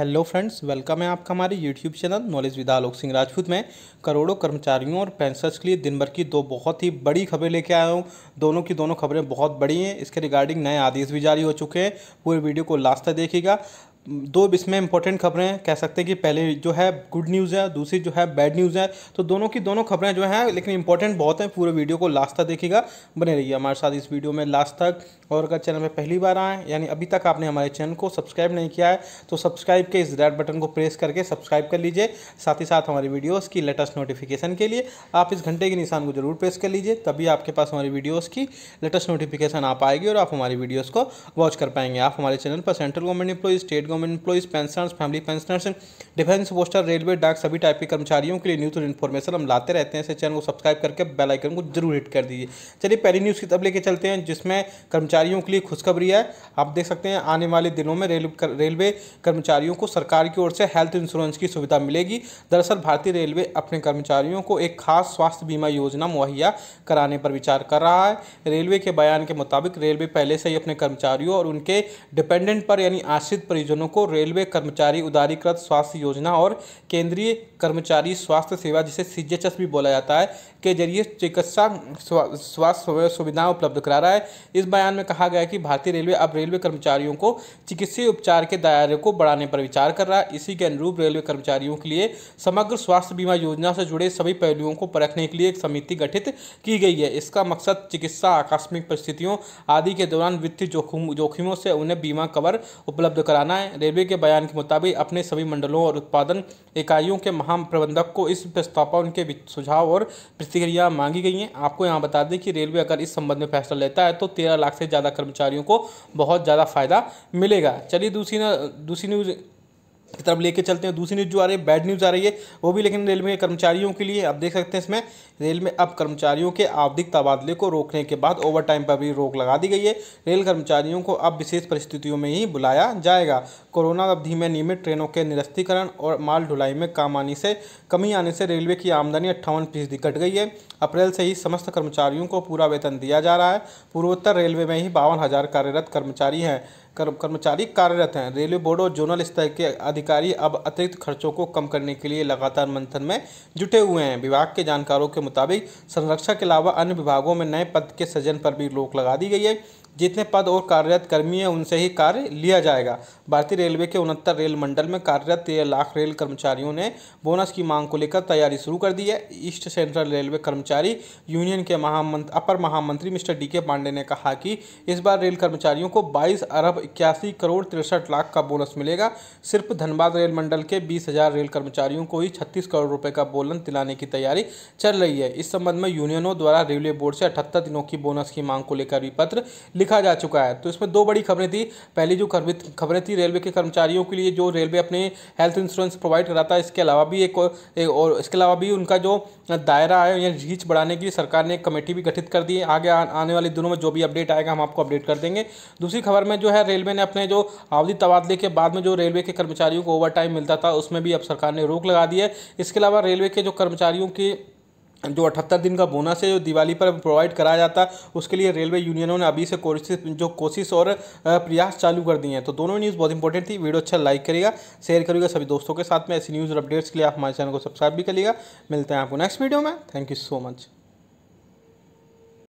hello friends welcome है आपका हमारे YouTube channel knowledge with Alok Singh Rajput में करोड़ों कर्मचारियों और पेंशनर्स के लिए दिन भर की दो बहुत ही बड़ी खबरें लेके आया हूँ दोनों की दोनों खबरें बहुत बड़ी हैं इसके रिगार्डिंग नए आदेश भी जारी हो चुके हैं पूरे वीडियो को लास्ट तक देखिएगा दो इसमें इंपॉर्टेंट खबरें कह सकते हैं कि पहले जो है गुड न्यूज़ है दूसरी जो है बैड न्यूज़ है तो दोनों की दोनों खबरें जो हैं लेकिन इंपॉर्टेंट बहुत हैं पूरे वीडियो को लास्ट तक देखिएगा बने रहिए हमारे साथ इस वीडियो में लास्ट तक और अगर चैनल में पहली बार आएँ यानी अभी तक आपने हमारे चैनल को सब्सक्राइब नहीं किया है तो सब्सक्राइब के इस रेड बटन को प्रेस करके सब्सक्राइब कर लीजिए साथ ही साथ हमारी वीडियोज़ की लेटेस्ट नोटिफिकेशन के लिए आप इस घंटे के निशान को जरूर प्रेस कर लीजिए तभी आपके पास हमारी वीडियोज़ की लेटेस्ट नोटिफिकेशन आ पाएगी और आप हमारी वीडियोज़ को वॉच कर पाएंगे आप हमारे चैनल पर central government employees state government government employees pensioners family pensioners defence poster railway डाक सभी टाइप के कर्मचारियों के लिए न्यूज़ और इन्फॉर्मेशन हम लाते रहते हैं ऐसे चैनल को सब्सक्राइब करके बेल आइकन को जरूर हिट कर दीजिए चलिए पहली न्यूज़ की तब लेके चलते हैं जिसमें कर्मचारियों के लिए खुशखबरी है आप देख सकते हैं आने वाले दिनों में रेल रेलवे कर्मचारियों को सरकार की ओर से हेल्थ इंश्योरेंस की सुविधा मिलेगी दरअसल भारतीय रेलवे अपने कर्मचारियों को एक खास स्वास्थ्य बीमा योजना मुहैया कराने पर विचार कर रहा है रेलवे के बयान के मुताबिक रेलवे पहले से ही अपने कर्मचारियों और उनके डिपेंडेंट पर यानी आश्रित परिजनों परिजनों को रेलवे कर्मचारी उदारीकृत स्वास्थ्य योजना और केंद्रीय कर्मचारी स्वास्थ्य सेवा जिसे सी भी बोला जाता है के जरिए चिकित्सा स्वास्थ्य सुविधाएं उपलब्ध करा रहा है इस बयान में कहा गया कि भारतीय रेलवे अब रेलवे कर्मचारियों को चिकित्सीय उपचार के दायरे को बढ़ाने पर विचार कर रहा है इसी के अनुरूप रेलवे कर्मचारियों के लिए समग्र स्वास्थ्य बीमा योजना से जुड़े सभी पहलुओं को परखने के लिए एक समिति गठित की गई है इसका मकसद चिकित्सा आकस्मिक परिस्थितियों आदि के दौरान वित्तीय जोखिम जोखिमों से उन्हें बीमा कवर उपलब्ध कराना है रेलवे के बयान के मुताबिक अपने सभी मंडलों और उत्पादन इकाइयों के महाप्रबंधक को इस प्रस्ताव पर उनके सुझाव और प्रतिक्रिया मांगी गई हैं आपको यहाँ बता दें कि रेलवे अगर इस संबंध में फैसला लेता है तो तेरह लाख से ज़्यादा कर्मचारियों को बहुत ज़्यादा फायदा मिलेगा चलिए दूसरी दूसरी न्यूज़ की तरफ लेके चलते हैं दूसरी न्यूज़ जो आ रही है बैड न्यूज़ आ रही है वो भी लेकिन रेलवे के कर्मचारियों के लिए आप देख सकते हैं इसमें रेल में अब कर्मचारियों के आवधिक तबादले को रोकने के बाद ओवर टाइम पर भी रोक लगा दी गई है रेल कर्मचारियों को अब विशेष परिस्थितियों में ही बुलाया जाएगा कोरोना अवधि में नियमित ट्रेनों के निरस्तीकरण और माल ढुलाई में काम आने से कमी आने से रेलवे की आमदनी अट्ठावन फीसदी कट गई है अप्रैल से ही समस्त कर्मचारियों को पूरा वेतन दिया जा रहा है पूर्वोत्तर रेलवे में ही बावन कार्यरत कर्मचारी हैं कर्मचारी कार्यरत हैं रेलवे बोर्ड और जोनल स्तर के अधिकारी अब अतिरिक्त खर्चों को कम करने के लिए लगातार मंथन में जुटे हुए हैं विभाग के जानकारों के मुताबिक संरक्षा के अलावा अन्य विभागों में नए पद के सृजन पर भी रोक लगा दी गई है जितने पद और कार्यरत कर्मी हैं उनसे ही कार्य लिया जाएगा भारतीय रेलवे के उनहत्तर रेल मंडल में कार्यरत तेरह लाख रेल कर्मचारियों ने बोनस की मांग को लेकर तैयारी शुरू कर दी है ईस्ट सेंट्रल रेलवे कर्मचारी यूनियन के महामंत्र अपर महामंत्री मिस्टर डी के पांडे ने कहा कि इस बार रेल कर्मचारियों को बाईस अरब इक्यासी करोड़ तिरसठ लाख का बोनस मिलेगा सिर्फ धनबाद रेल मंडल के बीस हजार रेल कर्मचारियों को ही छत्तीस करोड़ रुपए का बोनस दिलाने की तैयारी चल रही है इस संबंध में यूनियनों द्वारा रेलवे बोर्ड से अठहत्तर दिनों की बोनस की मांग को लेकर भी पत्र लिखा जा चुका है तो इसमें दो बड़ी खबरें थी पहली जो खबरें थी रेलवे के कर्मचारियों के लिए जो रेलवे अपने हेल्थ इंश्योरेंस प्रोवाइड कराता है इसके अलावा भी एक और इसके अलावा भी उनका जो दायरा है या रीच बढ़ाने के लिए सरकार ने एक कमेटी भी गठित कर दी है आगे आने वाले दिनों में जो भी अपडेट आएगा हम आपको अपडेट कर देंगे दूसरी खबर में जो है रेलवे ने अपने जो आवधि तबादले के बाद में जो रेलवे के कर्मचारियों को ओवर टाइम मिलता था उसमें भी अब सरकार ने रोक लगा दी है इसके अलावा रेलवे के जो कर्मचारियों की जो अठहत्तर दिन का बोनस है जो दिवाली पर प्रोवाइड कराया जाता है उसके लिए रेलवे यूनियनों ने अभी से कोशिश जो कोशिश और प्रयास चालू कर दिए हैं तो दोनों न्यूज़ बहुत इंपॉर्टेंट थी वीडियो अच्छा लाइक करेगा शेयर करेगा सभी दोस्तों के साथ में ऐसी न्यूज़ और अपडेट्स के लिए आप हमारे चैनल को सब्सक्राइब भी करिएगा मिलते हैं आपको नेक्स्ट वीडियो में थैंक यू सो मच